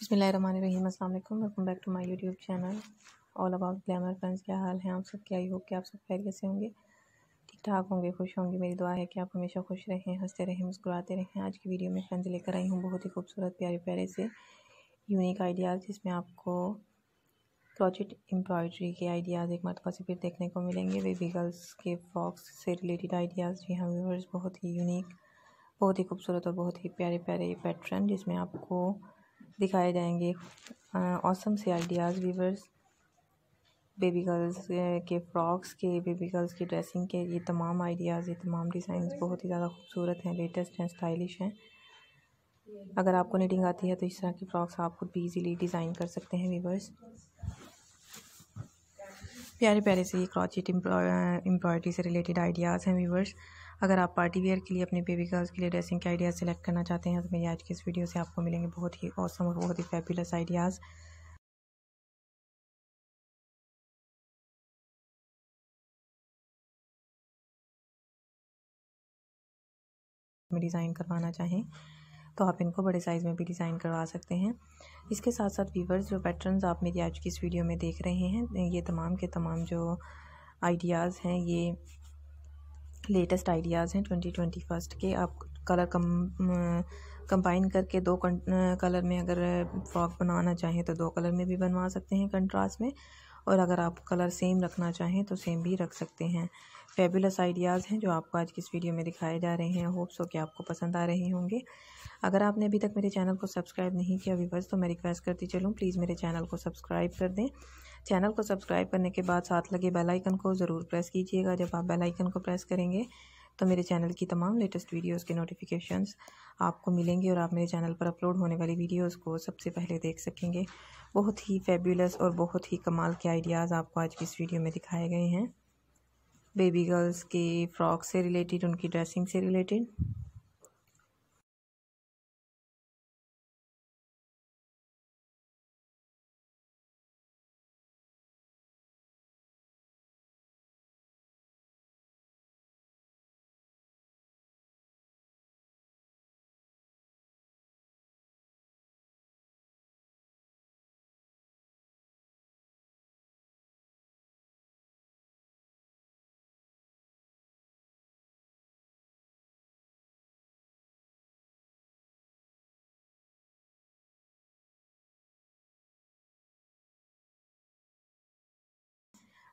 बसमीम welcome back to my YouTube channel all about glamour friends क्या हाल है आप सब क्या आई हो कि आप सब खैरियत से होंगे ठीक ठाक होंगे खुश होंगे मेरी दुआ है कि आप हमेशा खुश रहें हंसते रहें मुस्कुराते रहें आज की वीडियो में फ्रेंड्स लेकर आई हूँ बहुत ही खूबसूरत प्यारे प्यारे से यूनिक आइडियाज़ जिसमें आपको क्रॉचिट एम्ब्रॉयड्री के आइडियाज़ एक मरतबा से फिर देखने को मिलेंगे बेबी गर्ल्स के फ्रॉक्स से रिलेटेड आइडियाज़ जी हाँ व्यूवर्स बहुत ही यूनिक बहुत ही खूबसूरत और बहुत ही प्यारे प्यारे पैटर्न जिसमें आपको दिखाए जाएंगे ऑसम से आइडियाज़ वीवर्स बेबी गर्ल्स के फ्रॉक्स के बेबी गर्ल्स की ड्रेसिंग के ये तमाम आइडियाज़ ये तमाम डिज़ाइन बहुत ही ज़्यादा खूबसूरत हैं लेटेस्ट हैं स्टाइलिश हैं अगर आपको नीटिंग आती है तो इस तरह की फ़्रॉक्स आप खुद भी ईजीली डिज़ाइन कर सकते हैं वीवर्स प्यारे प्यारे से ये क्रॉचेट एम्ब्रॉयडरी से रिलेटेड आइडियाज़ हैं व्यूवर्स अगर आप पार्टी वेयर के लिए अपने बेबी गर्ल्स के लिए ड्रेसिंग के आइडियाज़ सेलेक्ट करना चाहते हैं तो मेरी आज की इस वीडियो से आपको मिलेंगे बहुत ही औसम और बहुत ही फैबुलस आइडियाज़ में डिज़ाइन करवाना चाहें तो आप इनको बड़े साइज़ में भी डिज़ाइन करवा सकते हैं इसके साथ साथ वीवर्स जो पैटर्न्स आप मेरी आज की इस वीडियो में देख रहे हैं ये तमाम के तमाम जो आइडियाज़ हैं ये लेटेस्ट आइडियाज़ हैं ट्वेंटी ट्वेंटी फर्स्ट के आप कलर कम कंबाइन करके दो कलर में अगर फ्रॉक बनाना चाहें तो दो कलर में भी बनवा सकते हैं कंट्रास्ट में और अगर आप कलर सेम रखना चाहें तो सेम भी रख सकते हैं फेबुलस आइडियाज़ हैं जो आपको आज की इस वीडियो में दिखाए जा रहे हैं होप्स हो कि आपको पसंद आ रहे होंगे अगर आपने अभी तक मेरे चैनल को सब्सक्राइब नहीं किया अभी तो मैं रिक्वेस्ट करती चलूँ प्लीज़ मेरे चैनल को सब्सक्राइब कर दें चैनल को सब्सक्राइब करने के बाद साथ लगे बेल आइकन को ज़रूर प्रेस कीजिएगा जब आप बेल आइकन को प्रेस करेंगे तो मेरे चैनल की तमाम लेटेस्ट वीडियोस के नोटिफिकेशंस आपको मिलेंगे और आप मेरे चैनल पर अपलोड होने वाली वीडियोस को सबसे पहले देख सकेंगे बहुत ही फैबुलस और बहुत ही कमाल के आइडियाज़ आपको आज की इस वीडियो में दिखाए गए हैं बेबी गर्ल्स के फ्रॉक से रिलेटेड उनकी ड्रेसिंग से रिलेटेड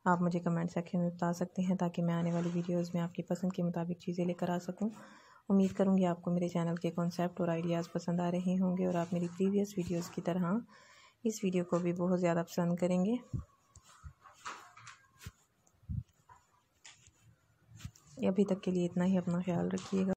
आप मुझे कमेंट सेक्शन में बता सकते हैं ताकि मैं आने वाली वीडियोस में आपकी पसंद के मुताबिक चीज़ें लेकर आ सकूं उम्मीद करूंगी आपको मेरे चैनल के कॉन्सेप्ट और आइडियाज़ पसंद आ रहे होंगे और आप मेरी प्रीवियस वीडियोज़ की तरह इस वीडियो को भी बहुत ज़्यादा पसंद करेंगे अभी तक के लिए इतना ही अपना ख्याल रखिएगा